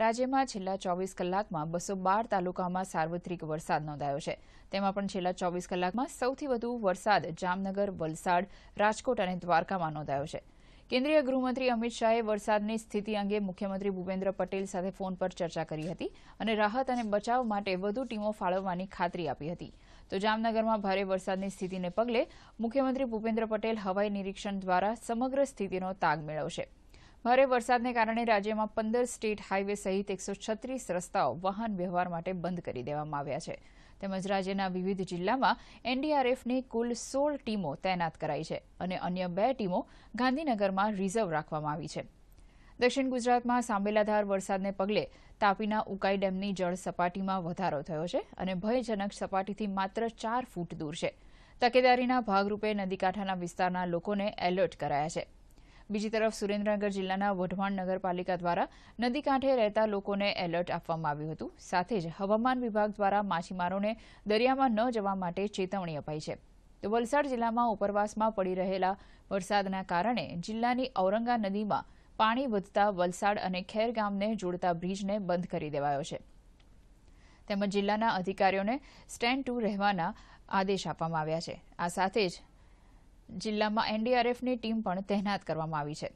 રાજ્યમાં છેલ્લા ચોવીસ કલાકમાં બસો બાર તાલુકામાં સાર્વત્રિક વરસાદ નોંધાયો છે તેમાં પણ છેલ્લા ચોવીસ કલાકમાં સૌથી વધુ વરસાદ જામનગર વલસાડ રાજકોટ અને દ્વારકામાં નોંધાયો છે કેન્દ્રીય ગૃહમંત્રી અમિત શાહે વરસાદની સ્થિતિ અંગે મુખ્યમંત્રી ભૂપેન્દ્ર પટેલ સાથે ફોન પર ચર્ચા કરી હતી અને રાહત અને બચાવ માટે વધુ ટીમો ફાળવવાની ખાતરી આપી હતી તો જામનગરમાં ભારે વરસાદની સ્થિતિને પગલે મુખ્યમંત્રી ભૂપેન્દ્ર પટેલ હવાઈ નિરીક્ષણ દ્વારા સમગ્ર સ્થિતિનો તાગ મેળવશે ભારે વરસાદને કારણે રાજ્યમાં પંદર સ્ટેટ હાઇવે સહિત એકસો છત્રીસ રસ્તાઓ વાહન વ્યવહાર માટે બંધ કરી દેવામાં આવ્યા છે તેમજ રાજ્યના વિવિધ જિલ્લામાં એનડીઆરએફની કુલ સોળ ટીમો તૈનાત કરાઈ છે અને અન્ય બે ટીમો ગાંધીનગરમાં રિઝર્વ રાખવામાં આવી છે દક્ષિણ ગુજરાતમાં સાંબેલાધાર વરસાદને પગલે તાપીના ઉકાઈ ડેમની જળ સપાટીમાં વધારો થયો છે અને ભયજનક સપાટીથી માત્ર ચાર ફૂટ દૂર છે તકેદારીના ભાગરૂપે નદીકાંઠાના વિસ્તારના લોકોને એલર્ટ કરાયા છે બીજી તરફ સુરેન્દ્રનગર જિલ્લાના વઢવાણ નગરપાલિકા દ્વારા નદી કાંઠે રહેતા લોકોને એલર્ટ આપવામાં આવ્યું હતું સાથે જ હવામાન વિભાગ દ્વારા માછીમારોને દરિયામાં ન જવા માટે ચેતવણી અપાઈ છે તો વલસાડ જિલ્લામાં ઉપરવાસમાં પડી રહેલા વરસાદના કારણે જિલ્લાની ઔરંગા નદીમાં પાણી વધતા વલસાડ અને ખેર ગામને જોડતા બ્રિજને બંધ કરી દેવાયો છે તેમજ જિલ્લાના અધિકારીઓને સ્ટેન્ડ ટુ રહેવાના આદેશ આપવામાં આવ્યા છે આ સાથે જ જિલ્લામાં એનડીઆરએફની ટીમ પણ તહેનાત કરવામાં આવી છે